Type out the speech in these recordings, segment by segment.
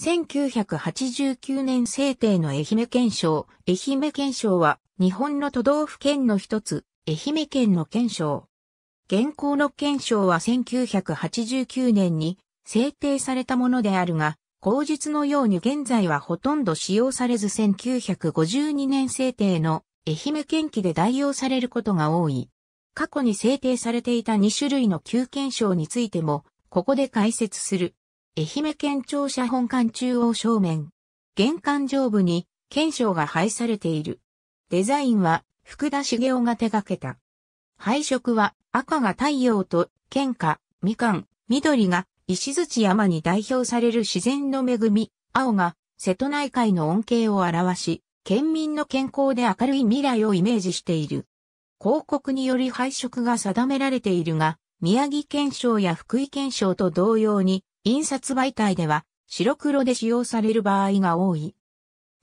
1989年制定の愛媛県省。愛媛県省は日本の都道府県の一つ、愛媛県の県省。現行の県省は1989年に制定されたものであるが、口日のように現在はほとんど使用されず1952年制定の愛媛県旗で代用されることが多い。過去に制定されていた2種類の旧県省についても、ここで解説する。愛媛県庁舎本館中央正面。玄関上部に県庁が配されている。デザインは福田茂雄が手掛けた。配色は赤が太陽と県下、みかん、緑が石槌山に代表される自然の恵み、青が瀬戸内海の恩恵を表し、県民の健康で明るい未来をイメージしている。広告により配色が定められているが、宮城県省や福井県省と同様に、印刷媒体では白黒で使用される場合が多い。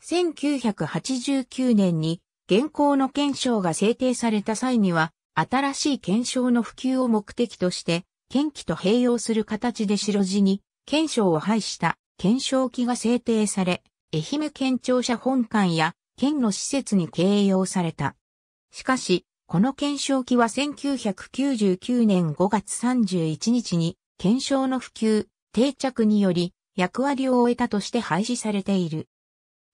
1989年に現行の検証が制定された際には、新しい検証の普及を目的として、検機と併用する形で白地に、検証を配した検証機が制定され、愛媛県庁舎本館や県の施設に掲用された。しかし、この検証機は1999年5月31日に検証の普及、定着により役割を終えたとして廃止されている。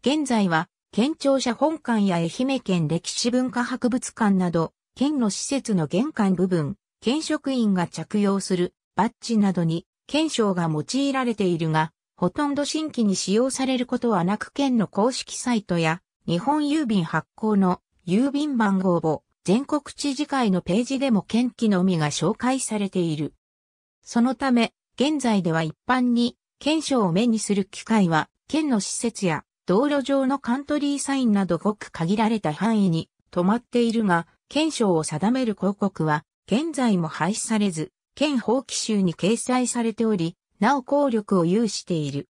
現在は、県庁舎本館や愛媛県歴史文化博物館など、県の施設の玄関部分、県職員が着用するバッジなどに県章が用いられているが、ほとんど新規に使用されることはなく県の公式サイトや日本郵便発行の郵便番号簿、全国知事会のページでも県旗のみが紹介されている。そのため、現在では一般に、県証を目にする機会は、県の施設や道路上のカントリーサインなどごく限られた範囲に止まっているが、県証を定める広告は、現在も廃止されず、県法規集に掲載されており、なお効力を有している。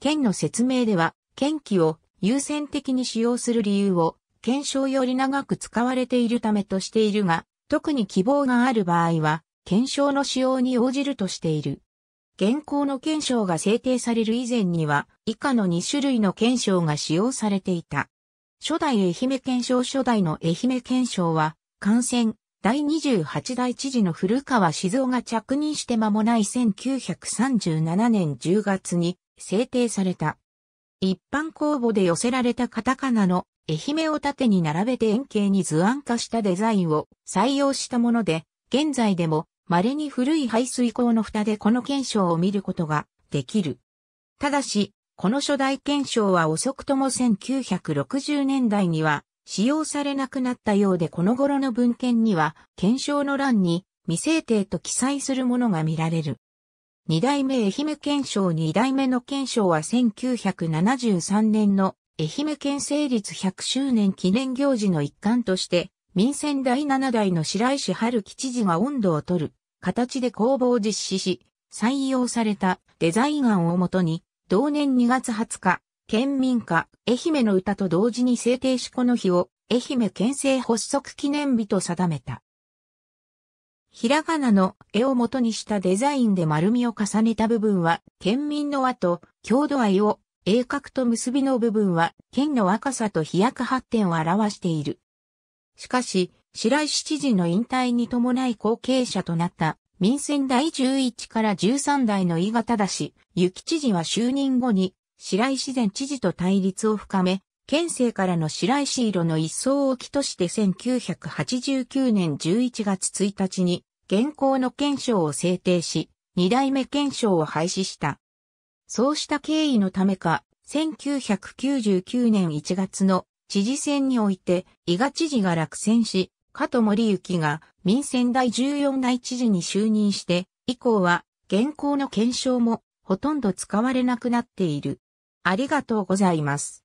県の説明では、県旗を優先的に使用する理由を、検証より長く使われているためとしているが、特に希望がある場合は、検証の使用に応じるとしている。現行の憲章が制定される以前には、以下の2種類の憲章が使用されていた。初代愛媛憲章初代の愛媛憲章は、感染、第28代知事の古川静雄が着任して間もない1937年10月に制定された。一般公募で寄せられたカタカナの愛媛を縦に並べて円形に図案化したデザインを採用したもので、現在でも稀に古い排水口の蓋でこの検証を見ることができる。ただし、この初代検証は遅くとも1960年代には使用されなくなったようでこの頃の文献には検証の欄に未制定と記載するものが見られる。二代目愛媛検証二代目の検証は1973年の愛媛県成立100周年記念行事の一環として、民選第7代の白石春吉知事が温度を取る形で公募を実施し、採用されたデザイン案をもとに、同年2月20日、県民歌、愛媛の歌と同時に制定しこの日を、愛媛県政発足記念日と定めた。ひらがなの絵をもとにしたデザインで丸みを重ねた部分は、県民の和と郷土愛を、鋭角と結びの部分は、県の若さと飛躍発展を表している。しかし、白石知事の引退に伴い後継者となった民選第11から13代の伊賀忠氏、ゆ知事は就任後に白石前知事と対立を深め、県政からの白石色の一層を起として1989年11月1日に現行の憲章を制定し、二代目憲章を廃止した。そうした経緯のためか、1999年1月の知事選において、伊賀知事が落選し、加藤森幸が民選第14代知事に就任して以降は現行の検証もほとんど使われなくなっている。ありがとうございます。